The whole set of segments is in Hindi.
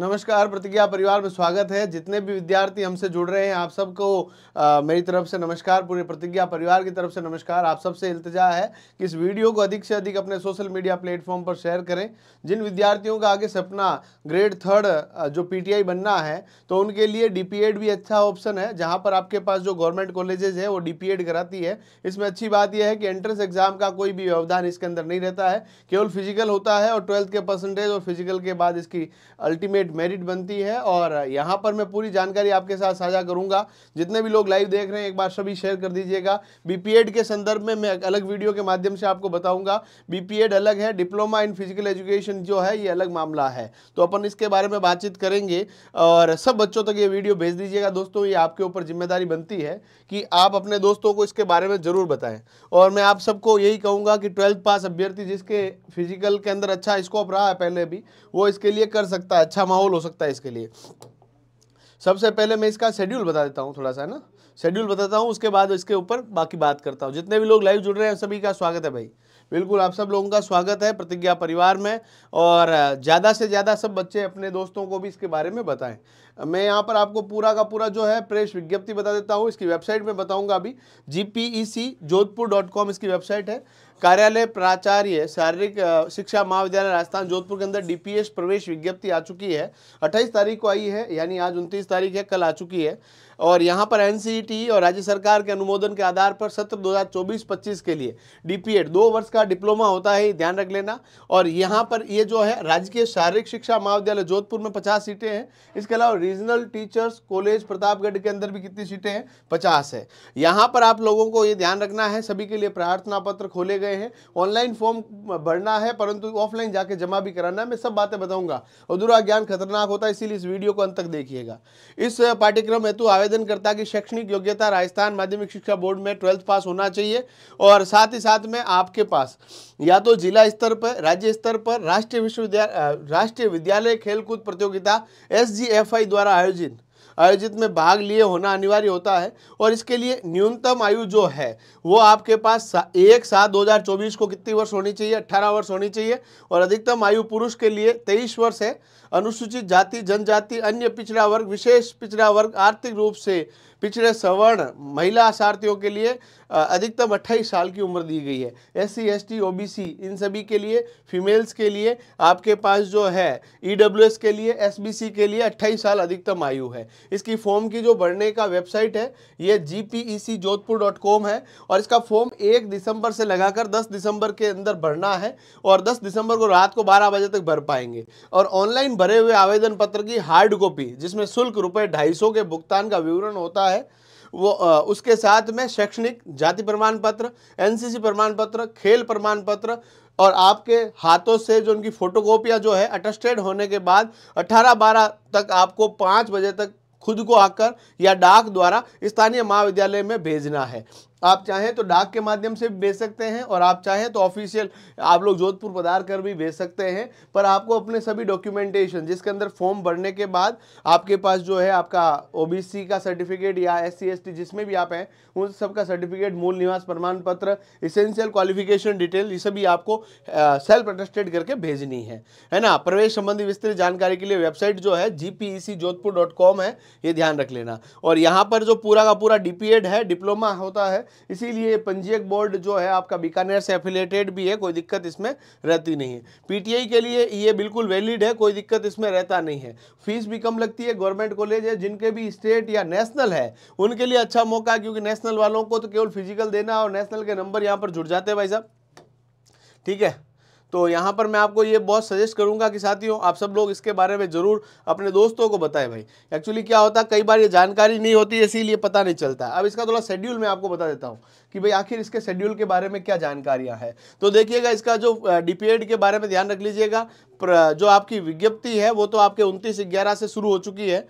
नमस्कार प्रतिज्ञा परिवार में स्वागत है जितने भी विद्यार्थी हमसे जुड़ रहे हैं आप सबको मेरी तरफ से नमस्कार पूरे प्रतिज्ञा परिवार की तरफ से नमस्कार आप सबसे इल्तजा है कि इस वीडियो को अधिक से अधिक अपने सोशल मीडिया प्लेटफॉर्म पर शेयर करें जिन विद्यार्थियों का आगे सपना ग्रेड थर्ड जो पीटीआई बनना है तो उनके लिए डी भी अच्छा ऑप्शन है जहाँ पर आपके पास जो गवर्नमेंट कॉलेजेज है वो डी कराती है इसमें अच्छी बात यह है कि एंट्रेंस एग्जाम का कोई भी व्यवधान इसके अंदर नहीं रहता है केवल फिजिकल होता है और ट्वेल्थ के परसेंटेज और फिजिकल के बाद इसकी अल्टीमेट मेरिट मेरिट बनती है और यहाँ पर मैं पूरी जानकारी आपके साथ साझा करूंगा जितने भी लोग लाइव देख रहे हैं एक बार सभी शेयर कर दीजिएगा बी के संदर्भ में मैं अलग वीडियो के माध्यम से आपको बताऊंगा बी अलग है डिप्लोमा इन फिजिकल एजुकेशन जो है ये अलग मामला है तो अपन इसके बारे में बातचीत करेंगे और सब बच्चों तक ये वीडियो भेज दीजिएगा दोस्तों ये आपके ऊपर जिम्मेदारी बनती है कि आप अपने दोस्तों को इसके बारे में ज़रूर बताएं और मैं आप सबको यही कहूँगा कि ट्वेल्थ पास अभ्यर्थी जिसके फिजिकल के अंदर अच्छा स्कोप रहा है पहले भी वो इसके लिए कर सकता है अच्छा माहौल हो सकता है इसके लिए सबसे पहले मैं इसका शेड्यूल बता देता हूँ थोड़ा सा है ना शेड्यूल बताता हूँ उसके बाद इसके ऊपर बाकी बात करता हूँ जितने भी लोग लाइव जुड़ रहे हैं सभी का स्वागत है भाई बिल्कुल आप सब लोगों का स्वागत है प्रतिज्ञा परिवार में और ज़्यादा से ज़्यादा सब बच्चे अपने दोस्तों को भी इसके बारे में बताएं मैं यहाँ पर आपको पूरा का पूरा जो है प्रेस विज्ञप्ति बता देता हूँ इसकी वेबसाइट में बताऊँगा अभी जी e इसकी वेबसाइट है कार्यालय प्राचार्य शारीरिक शिक्षा महाविद्यालय राजस्थान जोधपुर के अंदर डीपीएस प्रवेश विज्ञप्ति आ चुकी है अट्ठाईस तारीख को आई है यानी आज उनतीस तारीख है कल आ चुकी है और यहाँ पर एन e और राज्य सरकार के अनुमोदन के आधार पर सत्र 2024-25 के लिए डीपीएड दो वर्ष का डिप्लोमा होता है ध्यान रख लेना और यहाँ पर ये जो है राजकीय शारीरिक शिक्षा महाविद्यालय जोधपुर में पचास सीटें हैं इसके अलावा रीजनल टीचर्स कॉलेज प्रतापगढ़ के अंदर भी कितनी सीटें हैं पचास है यहाँ पर आप लोगों को ये ध्यान रखना है सभी के लिए प्रार्थना पत्र खोले गए हैं ऑनलाइन फॉर्म भरना है परंतु ऑफलाइन जाके जमा भी कराना है मैं सब बातें बताऊंगा अधूरा ज्ञान खतरनाक होता है इसीलिए इस वीडियो को अंत तक देखिएगा इस पाठ्यक्रम हेतु आवेदन आवेदनकर्ता की शैक्षणिक योग्यता राजस्थान माध्यमिक शिक्षा बोर्ड में ट्वेल्थ पास होना चाहिए और साथ ही साथ में आपके पास या तो जिला स्तर पर राज्य स्तर पर राष्ट्रीय विश्वविद्यालय राष्ट्रीय विद्यालय खेलकूद प्रतियोगिता एस द्वारा आयोजित आयोजित में भाग लिए होना अनिवार्य होता है और इसके लिए न्यूनतम आयु जो है वो आपके पास एक सात 2024 को कितनी वर्ष होनी चाहिए अट्ठारह वर्ष होनी चाहिए और अधिकतम आयु पुरुष के लिए तेईस वर्ष है अनुसूचित जाति जनजाति अन्य पिछड़ा वर्ग विशेष पिछड़ा वर्ग आर्थिक रूप से पिछड़े सवर्ण महिला सारथियों के लिए अधिकतम 28 साल की उम्र दी गई है S C S T O B C इन सभी के लिए फीमेल्स के लिए आपके पास जो है ई डब्ल्यू एस के लिए एस बी सी के लिए 28 साल अधिकतम आयु है इसकी फॉर्म की जो भरने का वेबसाइट है ये G P E C Jodhpur dot com है और इसका फॉर्म एक दिसंबर से लगाकर दस दिसंबर के अंदर भरना है और दस दिसंबर को रात को बारह बजे तक भर पाएंगे और ऑनलाइन भरे हुए आवेदन पत्र की हार्ड कॉपी जिसमें शुल्क रुपये ढाई सौ के भुगतान का विवरण होता है वो आ, उसके साथ में शैक्षणिक जाति प्रमाण पत्र एनसीसी प्रमाण पत्र खेल प्रमाण पत्र और आपके हाथों से जो उनकी फ़ोटोकॉपियाँ जो है अटेस्टेड होने के बाद 18 बारह तक आपको 5 बजे तक खुद को आकर या डाक द्वारा स्थानीय महाविद्यालय में भेजना है आप चाहें तो डाक के माध्यम से भी भेज सकते हैं और आप चाहें तो ऑफिशियल आप लोग जोधपुर पधार कर भी भेज सकते हैं पर आपको अपने सभी डॉक्यूमेंटेशन जिसके अंदर फॉर्म भरने के बाद आपके पास जो है आपका ओबीसी का सर्टिफिकेट या एस सी जिसमें भी आप हैं उन सबका सर्टिफिकेट मूल निवास प्रमाण पत्र इसेंशियल क्वालिफिकेशन डिटेल ये सभी आपको सेल्फ अटेस्टेड करके भेजनी है है ना प्रवेश संबंधी विस्तृत जानकारी के लिए वेबसाइट जो है जी जोधपुर e है ये ध्यान रख लेना और यहाँ पर जो पूरा का पूरा डी है डिप्लोमा होता है इसीलिए पंजीयक बोर्ड जो है आपका बीकानेर से एफिलेटेड भी है कोई दिक्कत इसमें रहती नहीं है पीटीआई के लिए ये बिल्कुल वैलिड है कोई दिक्कत इसमें रहता नहीं है फीस भी कम लगती है गवर्नमेंट कॉलेज है जिनके भी स्टेट या नेशनल है उनके लिए अच्छा मौका है क्योंकि नेशनल वालों को तो केवल फिजिकल देना और नेशनल के नंबर यहाँ पर जुड़ जाते हैं भाई साहब ठीक है तो यहाँ पर मैं आपको ये बहुत सजेस्ट करूँगा कि साथियों आप सब लोग इसके बारे में ज़रूर अपने दोस्तों को बताएं भाई एक्चुअली क्या होता है कई बार ये जानकारी नहीं होती इसीलिए पता नहीं चलता अब इसका थोड़ा शेड्यूल मैं आपको बता देता हूँ कि भाई आखिर इसके शेड्यूल के बारे में क्या जानकारियाँ हैं तो देखिएगा इसका जो डीपीएड के बारे में ध्यान रख लीजिएगा जो आपकी विज्ञप्ति है वो तो आपके उनतीस ग्यारह से शुरू हो चुकी है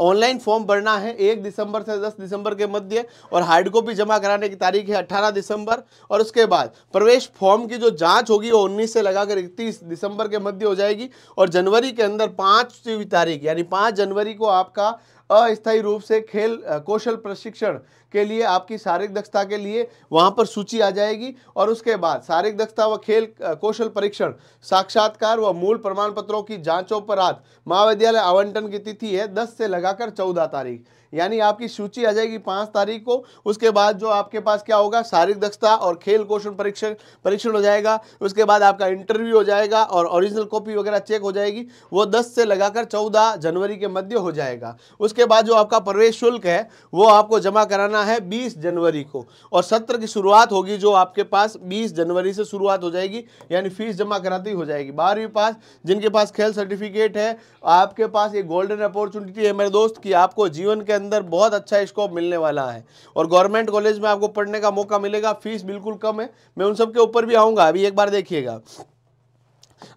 ऑनलाइन फॉर्म भरना है एक दिसंबर से दस दिसंबर के मध्य और हार्ड कॉपी जमा कराने की तारीख है अट्ठारह दिसंबर और उसके बाद प्रवेश फॉर्म की जो जांच होगी वो उन्नीस से लगाकर इकतीस दिसंबर के मध्य हो जाएगी और जनवरी के अंदर पांचवी तारीख यानी पांच जनवरी को आपका अस्थायी रूप से खेल कौशल प्रशिक्षण के लिए आपकी शारीरिक दक्षता के लिए वहाँ पर सूची आ जाएगी और उसके बाद शारीरिक दक्षता व खेल कौशल परीक्षण साक्षात्कार व मूल प्रमाण पत्रों की जाँचों पर आज महाविद्यालय आवंटन की तिथि है दस से लगाकर चौदह तारीख यानी आपकी सूची आ जाएगी पाँच तारीख को उसके बाद जो आपके पास क्या होगा शारीरिक दक्षता और खेल क्वेश्चन परीक्षण परीक्षण हो जाएगा उसके बाद आपका इंटरव्यू हो जाएगा और ओरिजिनल कॉपी वगैरह चेक हो जाएगी वो दस से लगाकर चौदह जनवरी के मध्य हो जाएगा उसके बाद जो आपका प्रवेश शुल्क है वो आपको जमा कराना है बीस जनवरी को और सत्र की शुरुआत होगी जो आपके पास बीस जनवरी से शुरुआत हो जाएगी यानी फीस जमा कराती हो जाएगी बारहवीं पास जिनके पास खेल सर्टिफिकेट है आपके पास एक गोल्डन अपॉर्चुनिटी है मेरे दोस्त कि आपको जीवन के अंदर बहुत अच्छा स्कोप मिलने वाला है और गवर्नमेंट कॉलेज में आपको पढ़ने का मौका मिलेगा फीस बिल्कुल कम है मैं उन सब के ऊपर भी आऊँगा अभी एक बार देखिएगा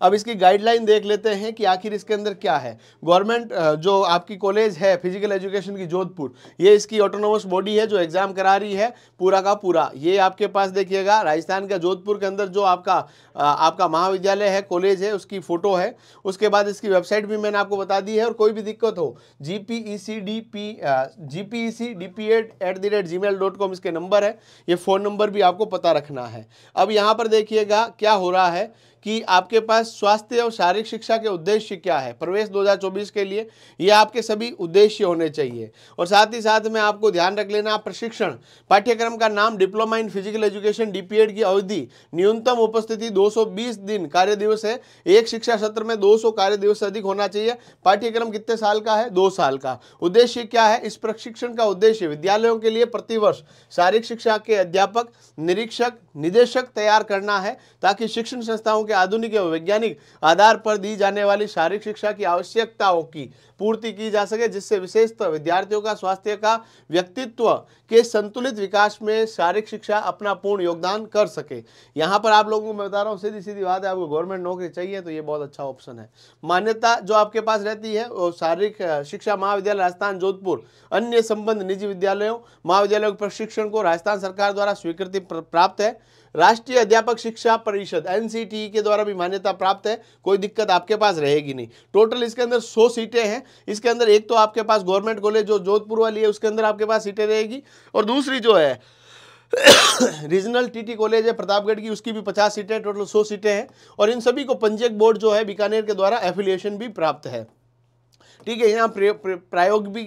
अब इसकी गाइडलाइन देख लेते हैं कि आखिर इसके अंदर क्या है गवर्नमेंट जो आपकी कॉलेज है फिजिकल एजुकेशन की जोधपुर ये इसकी ऑटोनोमस बॉडी है जो एग्ज़ाम करा रही है पूरा का पूरा ये आपके पास देखिएगा राजस्थान का जोधपुर के अंदर जो आपका आपका महाविद्यालय है कॉलेज है उसकी फ़ोटो है उसके बाद इसकी वेबसाइट भी मैंने आपको बता दी है और कोई भी दिक्कत हो G P E C G C D P at at rate Gmail dot com इसके नंबर है ये फ़ोन नंबर भी आपको पता रखना है अब यहाँ पर देखिएगा क्या हो रहा है कि आपके पास स्वास्थ्य और शारीरिक शिक्षा के उद्देश्य क्या है प्रवेश 2024 के लिए ये आपके सभी उद्देश्य होने चाहिए और साथ ही साथ में आपको ध्यान रख लेना प्रशिक्षण पाठ्यक्रम का नाम diploma in physical education DPEd की अवधि न्यूनतम उपस्थिति 220 दिन कार्य दिवस है एक शिक्षा सत्र में दो कार्य दिवस से अधिक होना चाहिए पाठ्यक्रम कितने साल का है दो साल का उद्देश्य क्या है इस प्रशिक्षण का उद्देश्य विद्यालयों के लिए प्रतिवर्ष शारीरिक शिक्षा के अध्यापक निरीक्षक निदेशक तैयार करना है ताकि शिक्षण संस्थाओं के आधुनिक एवं वैज्ञानिक आधार पर दी जाने वाली शारीरिक शिक्षा की आवश्यकताओं की पूर्ति की जा सके जिससे विशेषतः विद्यार्थियों का स्वास्थ्य का व्यक्तित्व के संतुलित विकास में शारीरिक शिक्षा अपना पूर्ण योगदान कर सके यहाँ पर आप लोगों को मैं बता रहा हूँ सीधी सीधी बात है आपको गवर्नमेंट नौकरी चाहिए तो ये बहुत अच्छा ऑप्शन है मान्यता जो आपके पास रहती है वो शारीरिक शिक्षा महाविद्यालय राजस्थान जोधपुर अन्य संबंध निजी विद्यालयों महाविद्यालयों के प्रशिक्षण को राजस्थान सरकार द्वारा स्वीकृति प्राप्त है राष्ट्रीय अध्यापक शिक्षा परिषद एन के द्वारा भी मान्यता प्राप्त है कोई दिक्कत आपके पास रहेगी नहीं टोटल इसके अंदर सौ सीटें हैं इसके अंदर एक तो आपके पास गवर्नमेंट कॉलेज जो जोधपुर वाली है उसके अंदर आपके पास सीटें रहेगी और दूसरी जो है रीजनल टीटी कॉलेज है प्रतापगढ़ की उसकी भी 50 सीटें टोटल 100 सीटें हैं और इन सभी को पंजीयक बोर्ड जो है बीकानेर के द्वारा एफिलिएशन भी प्राप्त है ठीक है यहाँ प्रायोग भी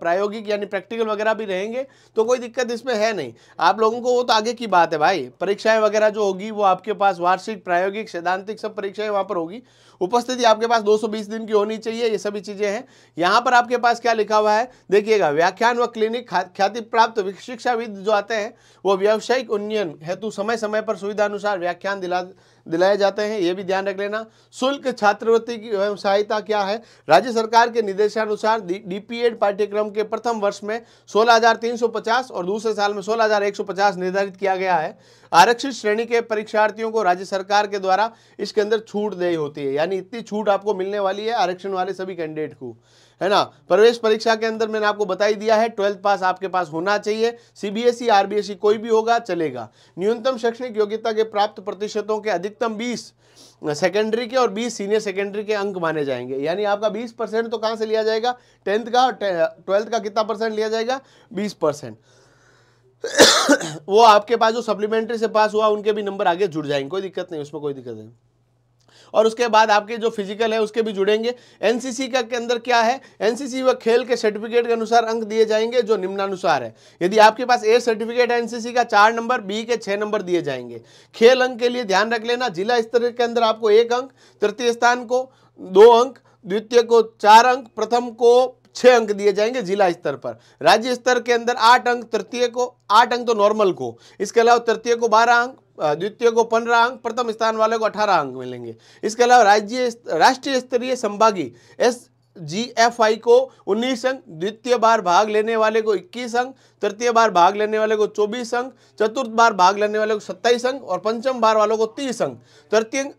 प्रायोगिक यानी प्रैक्टिकल वगैरह भी रहेंगे तो कोई दिक्कत इसमें है नहीं आप लोगों को वो तो आगे की बात है भाई परीक्षाएं वगैरह जो होगी वो आपके पास वार्षिक प्रायोगिक सैद्धांतिक सब परीक्षाएं वहाँ पर होगी उपस्थिति आपके पास 220 दिन की होनी चाहिए ये सभी चीज़ें हैं यहाँ पर आपके पास क्या लिखा हुआ है देखिएगा व्याख्यान व क्लिनिक ख्याति प्राप्त शिक्षाविद जो आते हैं वो व्यावसायिक उन्नयन हेतु समय समय पर सुविधा अनुसार व्याख्यान दिला दिलाए जाते हैं ये भी ध्यान रख लेना शुल्क छात्रवृत्ति की सहायता क्या है राज्य सरकार के निर्देशानुसार डीपीएड पाठ्यक्रम के प्रथम वर्ष में 16,350 और दूसरे साल में 16,150 निर्धारित किया गया है आरक्षित श्रेणी के परीक्षार्थियों को राज्य सरकार के द्वारा इसके अंदर छूट दी होती है यानी इतनी छूट आपको मिलने वाली है आरक्षण वाले सभी कैंडिडेट को है ना प्रवेश परीक्षा के अंदर मैंने आपको बता ही दिया है ट्वेल्थ पास आपके पास होना चाहिए सीबीएसई आरबीएसई कोई भी होगा चलेगा न्यूनतम शैक्षणिक योग्यता के प्राप्त प्रतिशतों के अधिकतम बीस सेकेंडरी के और 20 सीनियर सेकेंडरी के अंक माने जाएंगे यानी आपका 20 परसेंट तो कहाँ से लिया जाएगा टेंथ का और ट्वेल्थ का कितना परसेंट लिया जाएगा बीस परसेंट वो आपके पास जो सप्लीमेंट्री से पास हुआ उनके भी नंबर आगे जुड़ जाएंगे कोई दिक्कत नहीं उसमें कोई दिक्कत नहीं और उसके बाद आपके जो फिजिकल है उसके भी जुड़ेंगे एनसीसी का के अंदर क्या है एनसीसी व खेल के सर्टिफिकेट के अनुसार अंक दिए जाएंगे जो निम्नानुसार है यदि आपके पास ए सर्टिफिकेट है एनसीसी का चार नंबर बी के छह नंबर दिए जाएंगे खेल अंक के लिए ध्यान रख लेना जिला स्तर के अंदर आपको एक अंक तृतीय स्थान को दो अंक द्वितीय को चार अंक प्रथम को छः अंक दिए जाएंगे जिला स्तर पर राज्य स्तर के अंदर आठ अंक तृतीय को आठ अंक तो नॉर्मल को इसके अलावा तृतीय को बारह अंक द्वितीय को पंद्रह अंक प्रथम स्थान वाले को अठारह अंक मिलेंगे इसके अलावा राज्य राष्ट्रीय स्तरीय संभागी एस जी एफ आई को उन्नीस अंक द्वितीय बार भाग लेने वाले को इक्कीस अंक तृतीय बार भाग लेने वाले को चौबीस अंक चतुर्थ बार भाग लेने वाले को सत्ताईस अंक और पंचम बार वालों को तीस अंक तृतीय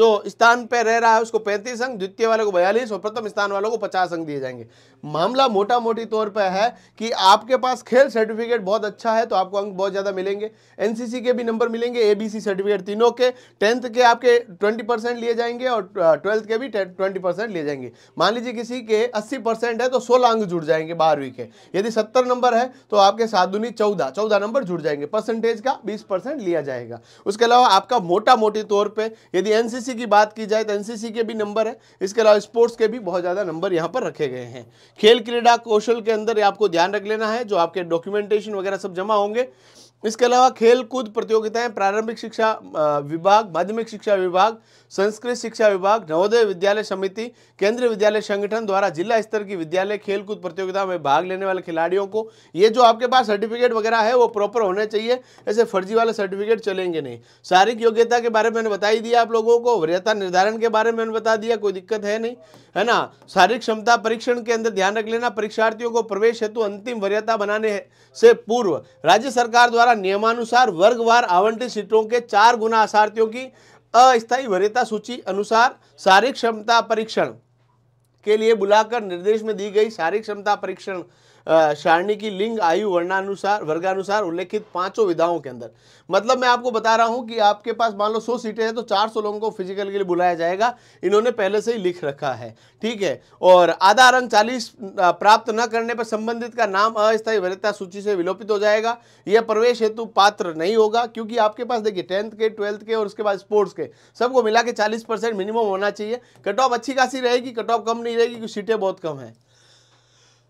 जो स्थान पर रह रहा है उसको पैंतीस अंक द्वितीय वाले को बयालीस और प्रथम स्थान वालों को पचास अंक दिए जाएंगे मामला मोटा मोटी तौर पर है कि आपके पास खेल सर्टिफिकेट बहुत अच्छा है तो आपको अंक बहुत ज़्यादा मिलेंगे एनसीसी के भी नंबर मिलेंगे एबीसी सर्टिफिकेट तीनों के टेंथ के आपके ट्वेंटी परसेंट लिए जाएंगे और ट्वेल्थ के भी ट्वेंटी परसेंट लिए जाएंगे मान लीजिए किसी के अस्सी परसेंट है तो सोलह अंक जुड़ जाएंगे बारहवीं के यदि सत्तर नंबर है तो आपके सात चौदह चौदह नंबर जुड़ जाएंगे परसेंटेज का बीस परसेंट लिया जाएगा उसके अलावा आपका मोटा मोटी तौर पर यदि एनसीसी की बात की जाए तो एनसीसी के भी नंबर है इसके अलावा स्पोर्ट्स के भी बहुत ज़्यादा नंबर यहाँ पर रखे गए हैं खेल क्रीड़ा कौशल के अंदर आपको ध्यान रख लेना है जो आपके डॉक्यूमेंटेशन वगैरह सब जमा होंगे इसके अलावा खेल कूद प्रतियोगिताएं प्रारंभिक शिक्षा विभाग माध्यमिक शिक्षा विभाग संस्कृत शिक्षा विभाग नवोदय विद्यालय समिति केंद्रीय विद्यालय संगठन द्वारा जिला स्तर की विद्यालय खेल कूद प्रतियोगिता में भाग लेने वाले खिलाड़ियों को ये जो आपके पास सर्टिफिकेट वगैरह है वो प्रॉपर होने चाहिए ऐसे फर्जी वाले सर्टिफिकेट चलेंगे नहीं शारीरिक योग्यता के बारे में मैंने दिया आप लोगों को वरीयता निर्धारण के बारे में मैंने बता दिया कोई दिक्कत है नहीं है ना शारीरिक क्षमता परीक्षण के अंदर ध्यान रख लेना परीक्षार्थियों को प्रवेश हेतु अंतिम वरीयता बनाने से पूर्व राज्य सरकार द्वारा द्वारा नियमानुसार वर्गवार आवंटित सीटों के चार गुना असार्थियों की अस्थायी वरीयता सूची अनुसार शारीरिक क्षमता परीक्षण के लिए बुलाकर निर्देश में दी गई शारीरिक क्षमता परीक्षण सारणी की लिंग आयु वर्णानुसार वर्गानुसार उल्लेखित पांचों विधाओं के अंदर मतलब मैं आपको बता रहा हूं कि आपके पास मान लो 100 सीटें हैं तो 400 लोगों को फिजिकल के लिए बुलाया जाएगा इन्होंने पहले से ही लिख रखा है ठीक है और आधा रंग 40 प्राप्त न करने पर संबंधित का नाम अस्थायी वरीयता सूची से विलोपित हो जाएगा यह प्रवेश हेतु पात्र नहीं होगा क्योंकि आपके पास देखिए टेंथ के ट्वेल्थ के और उसके बाद स्पोर्ट्स के सबको मिला के चालीस मिनिमम होना चाहिए कट ऑफ अच्छी खासी रहेगी कट ऑफ कम नहीं रहेगी क्योंकि सीटें बहुत कम है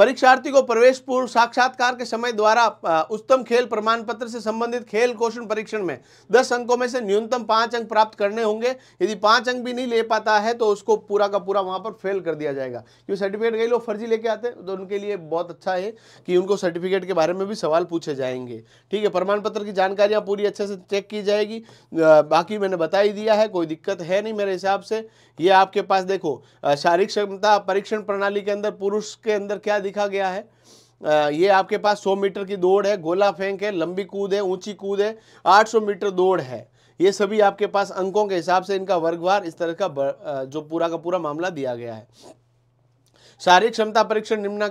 परीक्षार्थी को प्रवेश पूर्व साक्षात्कार के समय द्वारा उच्चतम खेल प्रमाण पत्र से संबंधित खेल क्वेश्चन परीक्षण में दस अंकों में से न्यूनतम पांच अंक प्राप्त करने होंगे यदि पांच अंक भी नहीं ले पाता है तो उसको पूरा का पूरा वहां पर फेल कर दिया जाएगा क्योंकि सर्टिफिकेट कई लोग फर्जी लेके आते हैं तो उनके लिए बहुत अच्छा है कि उनको सर्टिफिकेट के बारे में भी सवाल पूछे जाएंगे ठीक है प्रमाण पत्र की जानकारियाँ पूरी अच्छे से चेक की जाएगी बाकी मैंने बता ही दिया है कोई दिक्कत है नहीं मेरे हिसाब से ये आपके पास देखो शारीरिक क्षमता परीक्षण प्रणाली के अंदर पुरुष के अंदर क्या लिखा गया है ये आपके पास 100 मीटर की दौड़ है गोला फेंक है लंबी कूद है ऊंची कूद है 800 मीटर दौड़ है ये सभी आपके पास अंकों के हिसाब से इनका वर्गवार इस तरह का जो पूरा का पूरा मामला दिया गया है शारीरिक क्षमता परीक्षण निम्ना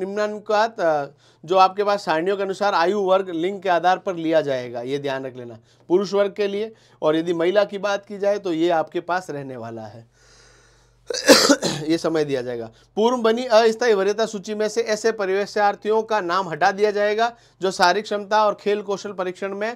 निम्नानुपात जो आपके पास सारणियों के अनुसार आयु वर्ग लिंग के आधार पर लिया जाएगा ये ध्यान रख लेना पुरुष वर्ग के लिए और यदि महिला की बात की जाए तो ये आपके पास रहने वाला है ये समय दिया जाएगा पूर्व बनी अस्थायी वरीयता सूची में से ऐसे परिवेशार्थियों का नाम हटा दिया जाएगा जो शारीरिक क्षमता और खेल कौशल परीक्षण में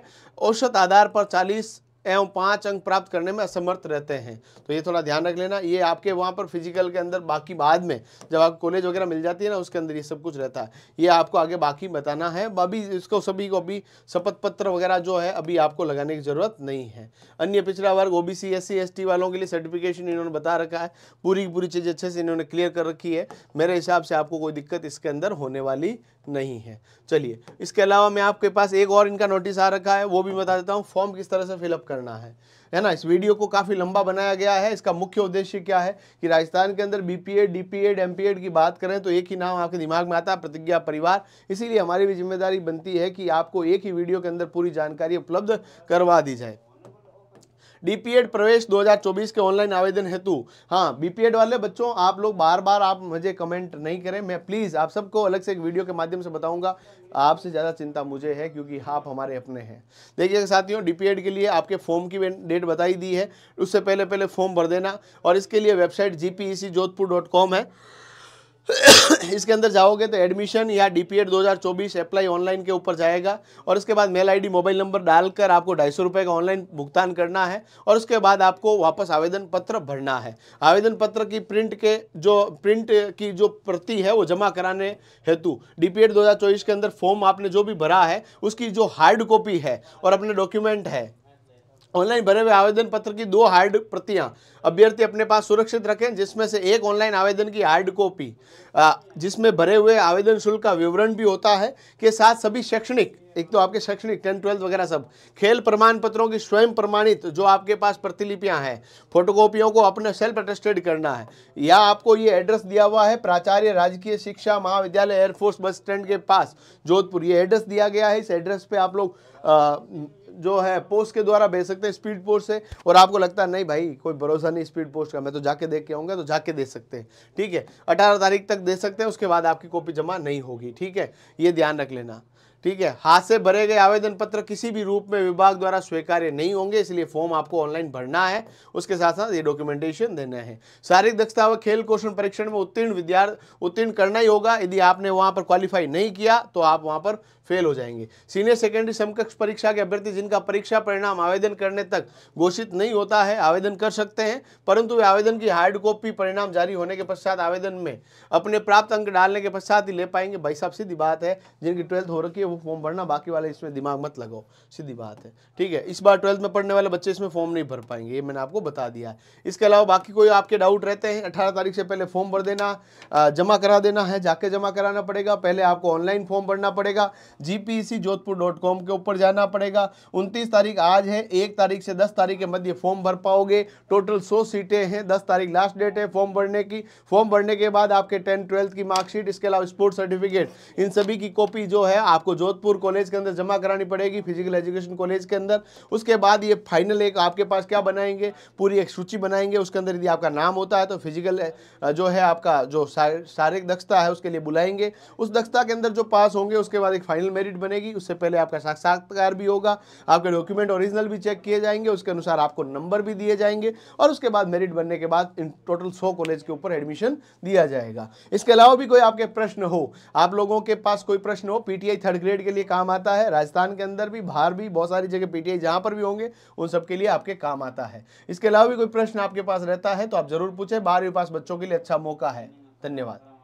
औसत आधार पर चालीस एवं पाँच अंक प्राप्त करने में असमर्थ रहते हैं तो ये थोड़ा ध्यान रख लेना ये आपके वहाँ पर फिजिकल के अंदर बाकी बाद में जब आप कॉलेज वगैरह मिल जाती है ना उसके अंदर ये सब कुछ रहता है ये आपको आगे बाकी बताना है अभी इसको सभी को अभी शपथ पत्र वगैरह जो है अभी आपको लगाने की जरूरत नहीं है अन्य पिछड़ा वर्ग O B C S C S T वालों के लिए सर्टिफिकेशन इन्होंने बता रखा है पूरी पूरी चीज़ अच्छे से इन्होंने क्लियर कर रखी है मेरे हिसाब से आपको कोई दिक्कत इसके अंदर होने वाली नहीं है चलिए इसके अलावा मैं आपके पास एक और इनका नोटिस आ रखा है वो भी बता देता हूँ फॉर्म किस तरह से फिलअप करना है है ना इस वीडियो को काफ़ी लंबा बनाया गया है इसका मुख्य उद्देश्य क्या है कि राजस्थान के अंदर एम डीपीएड एमपीएड की बात करें तो एक ही नाम आपके दिमाग में आता है प्रतिज्ञा परिवार इसीलिए हमारी भी जिम्मेदारी बनती है कि आपको एक ही वीडियो के अंदर पूरी जानकारी उपलब्ध करवा दी जाए डीपीएड प्रवेश 2024 के ऑनलाइन आवेदन हेतु हाँ बीपीएड वाले बच्चों आप लोग बार बार आप मुझे कमेंट नहीं करें मैं प्लीज़ आप सबको अलग से एक वीडियो के माध्यम से बताऊंगा आपसे ज़्यादा चिंता मुझे है क्योंकि आप हमारे अपने हैं देखिए साथियों डीपीएड के लिए आपके फॉर्म की डेट बताई दी है उससे पहले पहले फॉर्म भर देना और इसके लिए वेबसाइट जी है इसके अंदर जाओगे तो एडमिशन या डी पी एड दो हज़ार चौबीस अप्लाई ऑनलाइन के ऊपर जाएगा और उसके बाद मेल आईडी मोबाइल नंबर डालकर आपको ढाई सौ रुपये का ऑनलाइन भुगतान करना है और उसके बाद आपको वापस आवेदन पत्र भरना है आवेदन पत्र की प्रिंट के जो प्रिंट की जो प्रति है वो जमा कराने हेतु डी पी एड दो हज़ार चौबीस के अंदर फॉर्म आपने जो भी भरा है उसकी जो हार्ड कॉपी है और अपने डॉक्यूमेंट है ऑनलाइन भरे हुए आवेदन पत्र की दो हार्ड प्रतियां अभ्यर्थी अपने पास सुरक्षित रखें जिसमें से एक ऑनलाइन आवेदन की हार्ड कॉपी जिसमें भरे हुए आवेदन शुल्क का विवरण भी होता है के साथ सभी शैक्षणिक एक तो आपके शैक्षणिक टेंथ ट्वेल्थ वगैरह सब खेल प्रमाण पत्रों की स्वयं प्रमाणित जो आपके पास प्रतिलिपियां हैं फोटोकॉपियों को अपने सेल्फ अटेस्टेड करना है या आपको ये एड्रेस दिया हुआ है प्राचार्य राजकीय शिक्षा महाविद्यालय एयरफोर्स बस स्टैंड के पास जोधपुर ये एड्रेस दिया गया है इस एड्रेस पर आप लोग जो है पोस्ट के द्वारा भेज सकते हैं स्पीड पोस्ट से और आपको लगता है नहीं भाई कोई भरोसा नहीं स्पीड पोस्ट का मैं तो जाके देख के आऊँगा तो जाके दे सकते हैं ठीक है अठारह तारीख तक दे सकते हैं उसके बाद आपकी कॉपी जमा नहीं होगी ठीक है ये ध्यान रख लेना ठीक है हाथ से भरे गए आवेदन पत्र किसी भी रूप में विभाग द्वारा स्वीकार्य नहीं होंगे इसलिए फॉर्म आपको ऑनलाइन भरना है उसके साथ साथ ये डॉक्यूमेंटेशन देना है शारीरिक दक्षता व खेल कौशल परीक्षण में उत्तीर्ण विद्यार्थी उत्तीर्ण करना ही होगा यदि आपने वहां पर क्वालिफाई नहीं किया तो आप वहां पर फेल हो जाएंगे सीनियर सेकेंडरी समकक्ष परीक्षा के अभ्यर्थी जिनका परीक्षा परिणाम आवेदन करने तक घोषित नहीं होता है आवेदन कर सकते हैं परंतु वे आवेदन की हार्ड कॉपी परिणाम जारी होने के पश्चात आवेदन में अपने प्राप्त अंक डालने के पश्चात ही ले पाएंगे भाई साहब सीधी बात है जिनकी ट्वेल्थ हो रखी है वो फॉर्म भरना बाकी वाले इसमें दिमाग मत लगाओ सीधी बात है ठीक है इस बार ट्वेल्थ में पढ़ने वाले बच्चे इसमें फॉर्म नहीं भर पाएंगे ये मैंने आपको बता दिया है इसके अलावा बाकी कोई आपके डाउट रहते हैं अठारह तारीख से पहले फॉर्म भर देना जमा करा देना है जाके जमा कराना पड़ेगा पहले आपको ऑनलाइन फॉर्म भरना पड़ेगा जीपीसी जोधपुर डॉट कॉम के ऊपर जाना पड़ेगा उनतीस तारीख आज है एक तारीख से दस तारीख के मध्य फॉर्म भर पाओगे टोटल सौ सीटें हैं दस तारीख लास्ट डेट है फॉर्म भरने की फॉर्म भरने के बाद आपके टेंथ ट्वेल्थ की मार्कशीट इसके अलावा स्पोर्ट्स सर्टिफिकेट इन सभी की कॉपी जो है आपको जोधपुर कॉलेज के अंदर जमा करानी पड़ेगी फिजिकल एजुकेशन कॉलेज के अंदर उसके बाद ये फाइनल एक आपके पास क्या बनाएंगे पूरी एक सूची बनाएंगे उसके अंदर यदि आपका नाम होता है तो फिजिकल जो है आपका जो शारीरिक दक्षता है उसके लिए बुलाएंगे उस दक्षता के अंदर जो पास होंगे उसके बाद एक फाइनल फाइनल मेरिट बनेगी उससे पहले आपका साक्षात्कार भी होगा आपके डॉक्यूमेंट ओरिजिनल भी चेक किए जाएंगे उसके अनुसार आपको नंबर भी दिए जाएंगे और उसके बाद मेरिट बनने के बाद इन टोटल सौ कॉलेज के ऊपर एडमिशन दिया जाएगा इसके अलावा भी कोई आपके प्रश्न हो आप लोगों के पास कोई प्रश्न हो पीटीआई थर्ड ग्रेड के लिए काम आता है राजस्थान के अंदर भी बाहर भी बहुत सारी जगह पीटीआई जहां पर भी होंगे उन सबके लिए आपके काम आता है इसके अलावा भी कोई प्रश्न आपके पास रहता है तो आप जरूर पूछें बारहवीं पास बच्चों के लिए अच्छा मौका है धन्यवाद